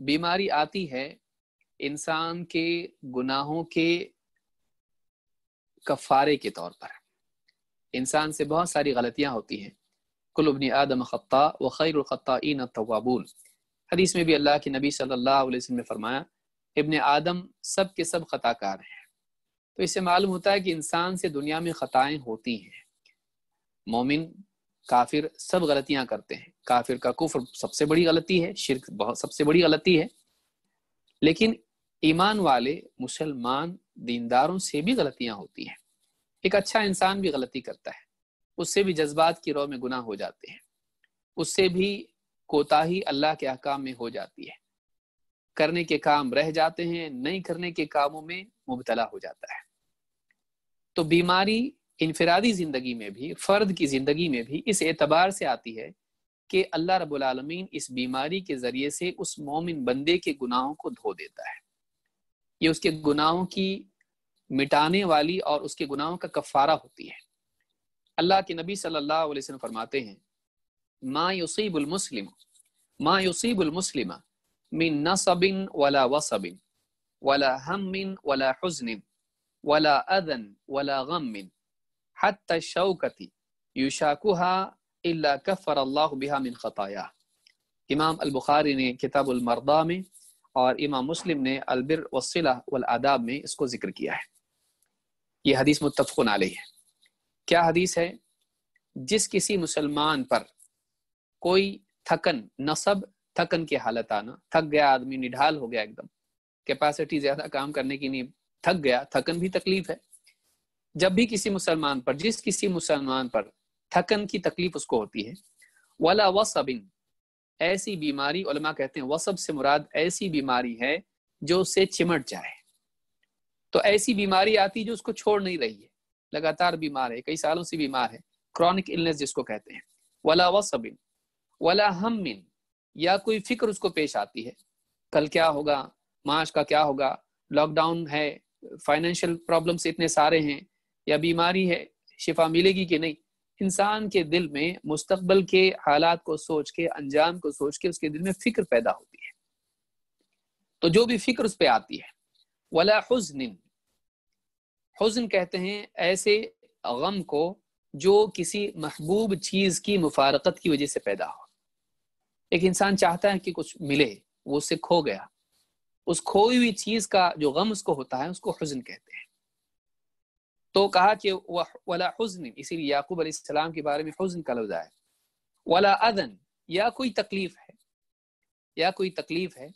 बीमारी आती है इंसान के गुनाहों के कफारे के तौर पर इंसान से बहुत सारी गलतियां होती हैं कुलबनी आदम ख़त्ता व खैर ख़त्तान हदीस में भी अल्लाह के नबी सल्लल्लाहु अलैहि वसल्लम ने फरमाया इब्ने आदम सब के सब ख़ताकार हैं तो इससे मालूम होता है कि इंसान से दुनिया में खताएं होती हैं मोमिन काफिर सब गलतियाँ करते हैं काफिर का कुफर सबसे बड़ी गलती है शिरक बहुत सबसे बड़ी गलती है लेकिन ईमान वाले मुसलमान दीनदारों से भी गलतियां होती हैं एक अच्छा इंसान भी गलती करता है उससे भी जज्बात की रोह में गुना हो जाते हैं उससे भी कोताही अल्लाह के अहकाम में हो जाती है करने के काम रह जाते हैं नहीं करने के कामों में मुबतला हो जाता है तो बीमारी इनफरादी जिंदगी में भी फर्द की जिंदगी में भी इस एतबार से आती है कि अल्लाह रबालमीन इस बीमारी के ज़रिए से उस मोमिन बंदे के गुनाहों को धो देता है ये उसके गुनाहों की मिटाने वाली और उसके गुनाहों का कफारा होती है अल्लाह के नबी सल्लल्लाहु अलैहि वसल्लम फरमाते हैं माँ युसीबुलमसलिम माँ युसीबुलमसलिमा मिन नसबिन वला वसबिन वला हमिन वला हुजनिन वला अदन वला गमिन हत्ता शौकती युशाकुहा इमाम अलबुखारी ने किताबुलमरदा में और इमाम मुस्लिम ने अलबिर वसिला वलादाब में इसको ज़िक्र किया है ये हदीस मुतफ़ आल है क्या हदीस है जिस किसी मुसलमान पर कोई थकन नसब थकन की हालत आना थक गया आदमी निढाल हो गया एकदम कैपेसिटी ज़्यादा काम करने की नहीं थक गया थकन भी तकलीफ है जब भी किसी मुसलमान पर जिस किसी मुसलमान पर थकन की तकलीफ उसको होती है वाला वसबिन ऐसी बीमारी उलमा कहते हैं वसब से मुराद ऐसी बीमारी है जो उससे चिमट जाए तो ऐसी बीमारी आती है जो उसको छोड़ नहीं रही है लगातार बीमार है कई सालों से बीमार है क्रॉनिक इलनेस जिसको कहते हैं वाला वसबिन वाला हम या कोई फिक्र उसको पेश आती है कल क्या होगा माश का क्या होगा लॉकडाउन है फाइनेंशियल प्रॉब्लम्स इतने सारे हैं या बीमारी है शिफा मिलेगी कि नहीं इंसान के दिल में मुस्तबल के हालात को सोच के अंजाम को सोच के उसके दिल में फिक्र पैदा होती है तो जो भी फिक्र उस पर आती है वला हुजन हुजन कहते हैं ऐसे गम को जो किसी महबूब चीज़ की मुफारकत की वजह से पैदा हो एक इंसान चाहता है कि कुछ मिले वो उससे खो गया उस खोई हुई चीज़ का जो गम उसको होता है उसको हजन कहते हैं तो कहा कि वला हुजन इसीलिए याकूब अलैहिस्सलाम के बारे में हुजन का लफ्जा है वला अदन या कोई तकलीफ है या कोई तकलीफ है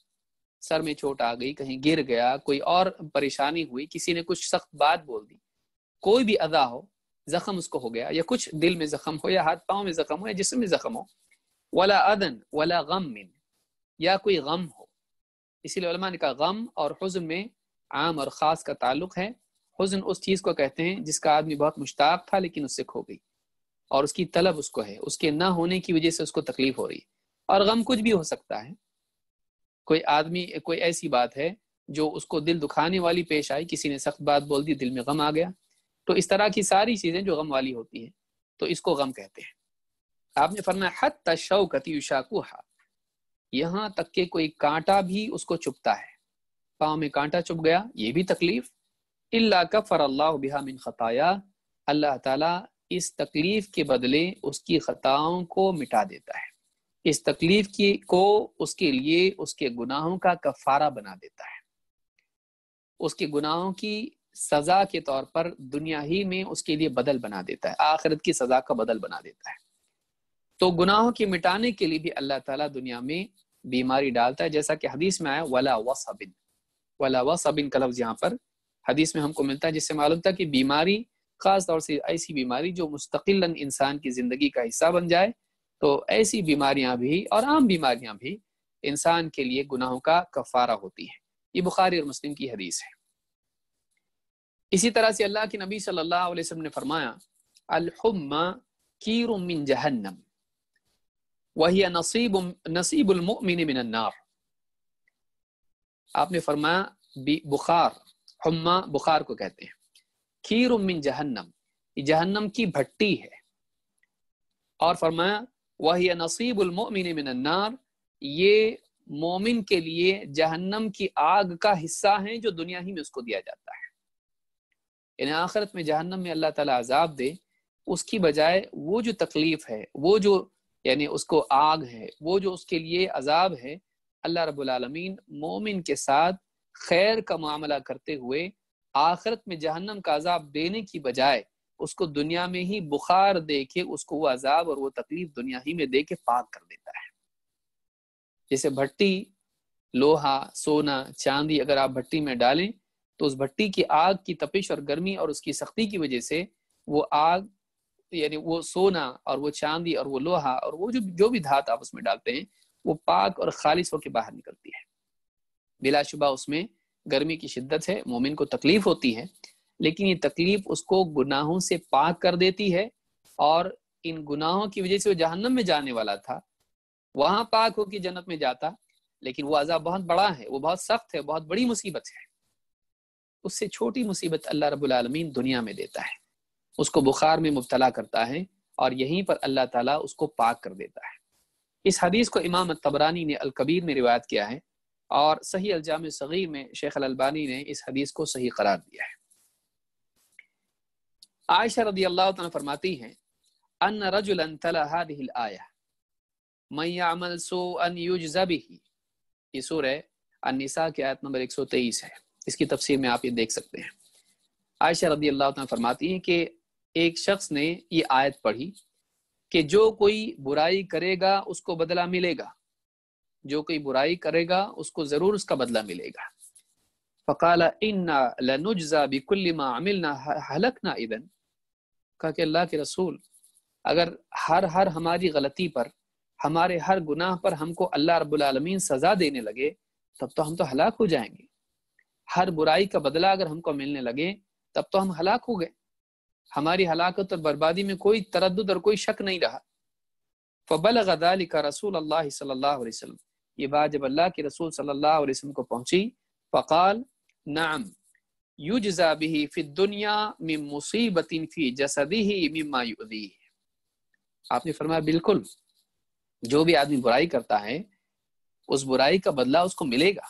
सर में चोट आ गई कहीं गिर गया कोई और परेशानी हुई किसी ने कुछ सख्त बात बोल दी कोई भी अदा हो जख्म उसको हो गया या कुछ दिल में जख्म हो या हाथ पाँव में जख्म हो या जिसम में जख्म हो वला अदन वला गम मिन या कोई गम हो इसीलिए ने कहा गम और हजन में आम और ख़ास का ताल्लुक है हुजन उस चीज़ को कहते हैं जिसका आदमी बहुत मुश्ताक था लेकिन उससे खो गई और उसकी तलब उसको है उसके ना होने की वजह से उसको तकलीफ हो रही और गम कुछ भी हो सकता है कोई आदमी कोई ऐसी बात है जो उसको दिल दुखाने वाली पेश आई किसी ने सख्त बात बोल दी दिल में गम आ गया तो इस तरह की सारी चीज़ें जो गम वाली होती हैं तो इसको गम कहते हैं आपने फरमाया हत तशौकती युशाकुहा यहाँ तक के कोई कांटा भी उसको चुपता है पाँव में कांटा चुप गया ये भी तकलीफ अल्ला कफ़र अल्लाह बिहा मिन ख़ताया अल्लाह ताला इस तकलीफ़ के बदले उसकी ख़ताओं को मिटा देता है इस तकलीफ़ की को उसके लिए उसके गुनाहों का कफ़ारा बना देता है उसके गुनाहों की सज़ा के तौर पर दुनिया ही में उसके लिए बदल बना देता है आखिरत की सज़ा का बदल बना देता है तो गुनाहों के मिटाने के लिए भी अल्लाह ताला दुनिया में बीमारी डालता है जैसा कि हदीस में आया वला वसबिन वला वसबिन का लफ्ज़ यहाँ पर हदीस में हमको मिलता है जिससे मालूम था कि बीमारी ख़ास तौर से ऐसी बीमारी जो मुस्तकिल इंसान की ज़िंदगी का हिस्सा बन जाए तो ऐसी बीमारियां भी और आम बीमारियां भी इंसान के लिए गुनाहों का कफारा होती है ये बुखारी और मुस्लिम की हदीस है इसी तरह से अल्लाह के नबी सल्लल्लाहु अलैहि वसल्लम ने फरमाया मिन जहन्नम वही नसीब मिन नार आपने फरमाया बुखार हम्मा बुखार को कहते हैं खीर उमिन जहन्नम जहन्नम की भट्टी है और फरमाया वही नसीबुलमोमिन मिनन्नार ये मोमिन के लिए जहन्नम की आग का हिस्सा है जो दुनिया ही में उसको दिया जाता है इन आखिरत में जहन्नम में अल्लाह ताला अजाब दे उसकी बजाय वो जो तकलीफ है वो जो यानी उसको आग है वो जो उसके लिए अजाब है अल्लाह रबालमीन मोमिन के साथ खैर का मामला करते हुए आखिरत में जहन्नम का अजाब देने की बजाय उसको दुनिया में ही बुखार दे के उसको वो अजाब और वो तकलीफ दुनिया ही में दे के पाक कर देता है जैसे भट्टी लोहा सोना चांदी अगर आप भट्टी में डालें तो उस भट्टी की आग की तपिश और गर्मी और उसकी सख्ती की वजह से वो आग यानी वो सोना और वो चांदी और वो लोहा और वो जो जो भी धात आप उसमें डालते हैं वो पाक और खालिश होकर बाहर निकलती है बिलाशुबा उसमें गर्मी की शिद्दत है मोमिन को तकलीफ होती है लेकिन ये तकलीफ उसको गुनाहों से पाक कर देती है और इन गुनाहों की वजह से वो जहन्नम में जाने वाला था वहां पाक होकर जन्नत में जाता लेकिन वो अजा बहुत बड़ा है वो बहुत सख्त है बहुत बड़ी मुसीबत है उससे छोटी मुसीबत अल्लाह रबालमीन दुनिया में देता है उसको बुखार में मुबतला करता है और यहीं पर अल्लाह ताला उसको पाक कर देता है इस हदीस को इमाम तबरानी ने अलकबीर में रिवायत किया है और सही अल्जाम सगी में शेख अलबानी ने इस हदीस को सही करार दिया है आयशा रदी अल्लाह फरमाती है अन रजुलन आया मैयामल सो अन युजबी ये सूर अनिसा की आयत नंबर 123 है इसकी तफसीर में आप ये देख सकते हैं आयशा रदी अल्लाह फरमाती है कि एक शख्स ने ये आयत पढ़ी कि जो कोई बुराई करेगा उसको बदला मिलेगा जो कोई बुराई करेगा उसको ज़रूर उसका बदला मिलेगा फ़काला इन्ना लनुजा बिकुल्लिमा अमिलना हलकना इदन कहा कि अल्लाह के रसूल अगर हर हर हमारी गलती पर हमारे हर गुनाह पर हमको अल्लाह रबालमीन सज़ा देने लगे तब तो हम तो हलाक हो जाएंगे हर बुराई का बदला अगर हमको मिलने लगे तब तो हम हलाक हो गए हमारी हलाकत और बर्बादी में कोई तरद और कोई शक नहीं रहा फ़बल गदाली का रसूल अल्लाह सल्लल्लाहु ये बात जब अल्लाह के रसूल सल्लल्लाहु अलैहि वसल्लम को पहुंची फ़काल नाम युजा भी फिर दुनिया में मुसीबतिन फी जसदी ही मिम्मा आपने फरमाया बिल्कुल जो भी आदमी बुराई करता है उस बुराई का बदला उसको मिलेगा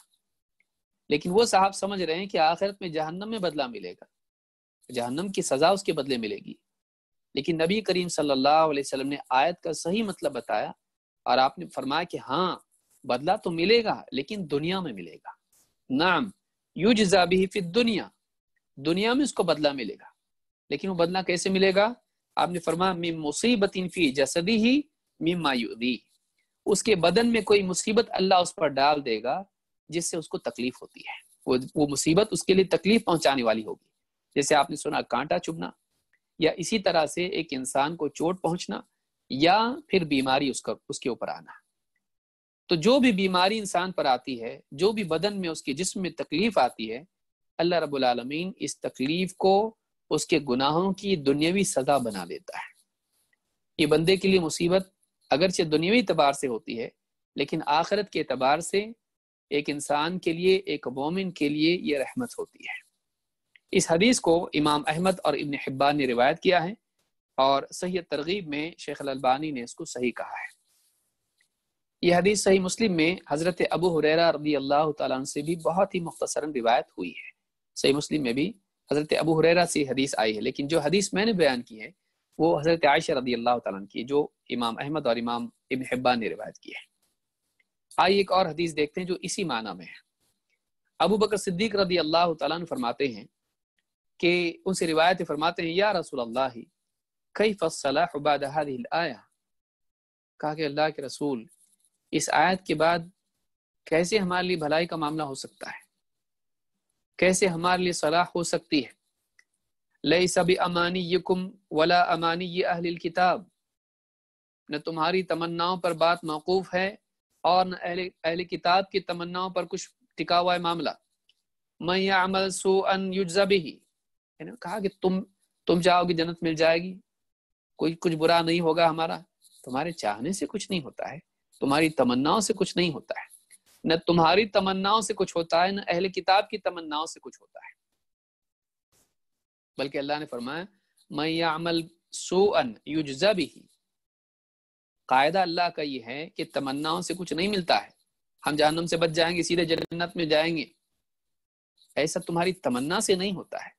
लेकिन वो साहब समझ रहे हैं कि आखिरत में जहन्नम में बदला मिलेगा जहन्नम की सजा उसके बदले मिलेगी लेकिन नबी करीम सल्लल्लाहु अलैहि वसल्लम ने आयत का सही मतलब बताया और आपने फरमाया कि हाँ बदला तो मिलेगा लेकिन दुनिया में मिलेगा नाम युजा भी फिर दुनिया दुनिया में उसको बदला मिलेगा लेकिन वो बदला कैसे मिलेगा आपने फरमा मी मुसीबत जसदी ही मी मायूदी उसके बदन में कोई मुसीबत अल्लाह उस पर डाल देगा जिससे उसको तकलीफ होती है वो वो मुसीबत उसके लिए तकलीफ पहुंचाने वाली होगी जैसे आपने सुना कांटा चुभना या इसी तरह से एक इंसान को चोट पहुंचना या फिर बीमारी उसका उसके ऊपर आना तो जो भी बीमारी इंसान पर आती है जो भी बदन में उसके जिस्म में तकलीफ आती है अल्लाह रब्बुल रबालमीन इस तकलीफ को उसके गुनाहों की दुनियावी सजा बना देता है ये बंदे के लिए मुसीबत अगरचे दुनियावी एतबार से होती है लेकिन आखरत के एतबार से एक इंसान के लिए एक मोमिन के लिए ये रहमत होती है इस हदीस को इमाम अहमद और इबन हिब्बान ने रिवायत किया है और सही तरगीब में शेख अलबानी ने इसको सही कहा है यह हदीस सही मुस्लिम में हज़रत अबू हुररा रदी अल्लाह तन से भी बहुत ही मुख्तसरन रिवायत हुई है सही मुस्लिम में भी हज़रत अबू हुररा से हदीस आई है लेकिन जो हदीस मैंने बयान की है वो हज़रत आयशा रदी अल्लाह तन की जो इमाम अहमद और इमाम इबन हिब्बान ने रिवायत की है आइए एक और हदीस देखते हैं जो इसी माना में है अबू बकर सिद्दीक रदी अल्लाह तन फरमाते हैं कि उनसे रिवायत फरमाते हैं या रसूल अल्लाह कई आया कहा कि अल्लाह के रसूल इस आयत के बाद कैसे हमारे लिए भलाई का मामला हो सकता है कैसे हमारे लिए सलाह हो सकती है लई सभी अमानी ये कुम वला अमानी ये अहल किताब न तुम्हारी तमन्नाओं पर बात मौकूफ़ है और न अहले किताब की तमन्नाओं पर कुछ टिका हुआ है मामला मैं यह अमल सो अन युजा ही कहा कि तुम तुम जाओगे जन्नत मिल जाएगी कोई कुछ बुरा नहीं होगा हमारा तुम्हारे चाहने से कुछ नहीं होता है तुम्हारी तमन्नाओं से कुछ नहीं होता है न तुम्हारी तमन्नाओं से कुछ होता है न अहल किताब की तमन्नाओं से कुछ होता है बल्कि अल्लाह ने फरमाया मैं या अमल सोअन भी कायदा अल्लाह का ये है कि तमन्नाओं से कुछ नहीं मिलता है हम जहनम से बच जाएंगे सीधे जन्नत में जाएंगे ऐसा तुम्हारी तमन्ना से नहीं होता है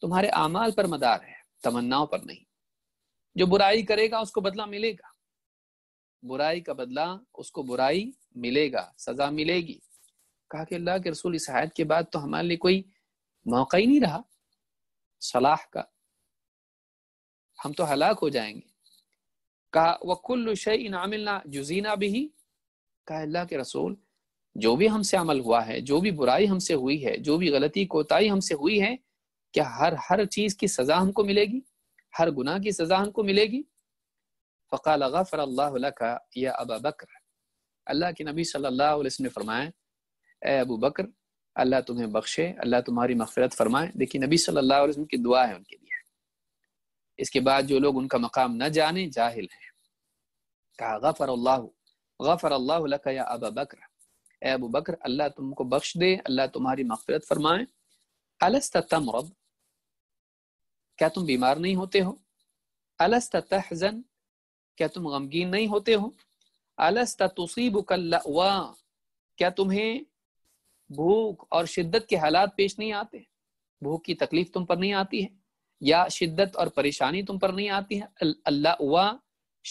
तुम्हारे अमाल पर मदार है तमन्नाओं पर नहीं जो बुराई करेगा उसको बदला मिलेगा बुराई का बदला उसको बुराई मिलेगा सजा मिलेगी कहा कि अल्लाह के रसूल इस आयत के बाद तो हमारे लिए कोई मौका ही नहीं रहा सलाह का हम तो हलाक हो जाएंगे कहा वकुल इनामिलना जुजीना भी कहा अल्लाह के रसूल जो भी हमसे अमल हुआ है जो भी बुराई हमसे हुई है जो भी गलती कोताही हमसे हुई है क्या हर हर चीज की सजा हमको मिलेगी हर गुनाह की सजा हमको मिलेगी फ़काल गफ़र अल्लाह का या अबा बकर अल्लाह के नबी सल्लल्लाहु ने फरमाया ए अबू बकर अल्लाह तुम्हें बख्शे अल्लाह तुम्हारी मफ़रत फरमाए देखिए नबी सल्लासम की दुआ है उनके लिए इसके बाद जो लोग उनका मकाम न जाने जाहिल हैं कहा गफ़र अल्लाह गफ़र अल्लाह का या अबा बकर ए अबू बकर अल्लाह तुमको बख्श दे अल्लाह तुम्हारी मफ़रत फरमाए अलस्तम रब क्या तुम बीमार नहीं होते हो अलस्त तहजन क्या तुम गमगीन नहीं होते हो अलस्ता क्या तुम्हें भूख और शिद्दत के हालात पेश नहीं आते भूख की तकलीफ तुम पर नहीं आती है या शिद्दत और परेशानी तुम पर नहीं आती है अल्लाह वा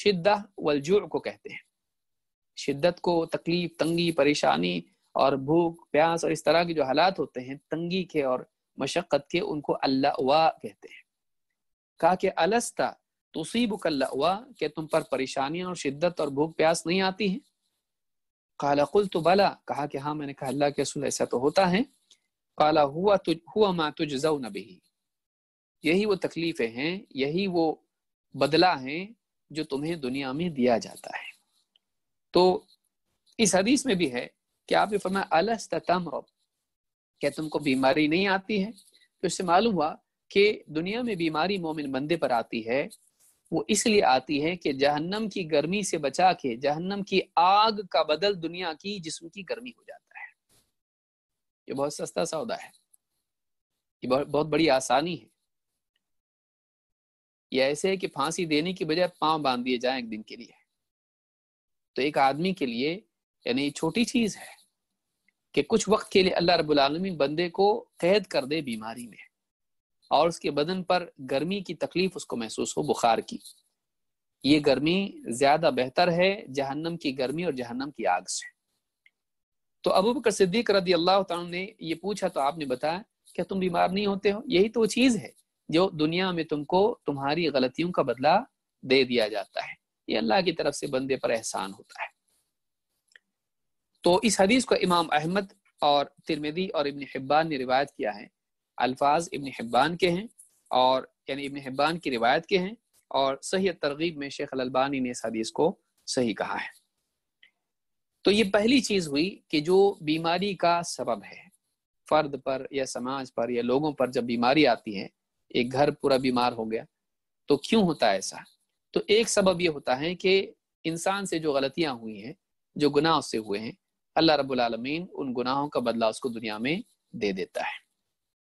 शिद्दा वलजुर को कहते हैं शिद्दत को तकलीफ तंगी परेशानी और भूख प्यास और इस तरह के जो हालात होते हैं तंगी के और मशक्क़त के उनको अल्लाह कहते हैं कहा कि अलस्ता तुसीब हुआ के तुम पर परेशानियां और शिद्दत और भूख प्यास नहीं आती है काला कुल तो बला कहा कि हाँ मैंने कहा अल्लाह के रसूल ऐसा तो होता है काला हुआ तुज हुआ मा तुझ नबी यही वो तकलीफें हैं यही वो बदला है जो तुम्हें दुनिया में दिया जाता है तो इस हदीस में भी है कि आप फरमा क्या तुमको बीमारी नहीं आती है तो इससे मालूम हुआ कि दुनिया में बीमारी मोमिन बंदे पर आती है वो इसलिए आती है कि जहन्नम की गर्मी से बचा के जहन्नम की आग का बदल दुनिया की जिसम की गर्मी हो जाता है ये बहुत सस्ता सौदा है ये बहुत बड़ी आसानी है ये ऐसे है कि फांसी देने की बजाय पांव बांध दिए जाए एक दिन के लिए तो एक आदमी के लिए यानी छोटी चीज है कि कुछ वक्त के लिए अल्लाह रबालमी बंदे को कैद कर दे बीमारी में और उसके बदन पर गर्मी की तकलीफ उसको महसूस हो बुखार की ये गर्मी ज्यादा बेहतर है जहन्नम की गर्मी और जहन्नम की आग से तो अबू बकर सिद्दीक रदी अल्लाह ने ये पूछा तो आपने बताया क्या तुम बीमार नहीं होते हो यही तो चीज है जो दुनिया में तुमको तुम्हारी गलतियों का बदला दे दिया जाता है ये अल्लाह की तरफ से बंदे पर एहसान होता है तो इस हदीस को इमाम अहमद और तिरमिदी और इबन हिब्बान ने रिवायत किया है अल्फाज इबन हिब्बान के हैं और यानी इबन हिब्बान की रिवायत के हैं और सही तरगीब में शेख अलबानी ने इस हदीस को सही कहा है तो ये पहली चीज़ हुई कि जो बीमारी का सबब है फ़र्द पर या समाज पर या लोगों पर जब बीमारी आती है एक घर पूरा बीमार हो गया तो क्यों होता है ऐसा तो एक सबब ये होता है कि इंसान से जो गलतियां हुई हैं जो गुनाह उससे हुए हैं अल्लाह रब्बुल उन गुनाहों का बदला उसको दुनिया में दे देता है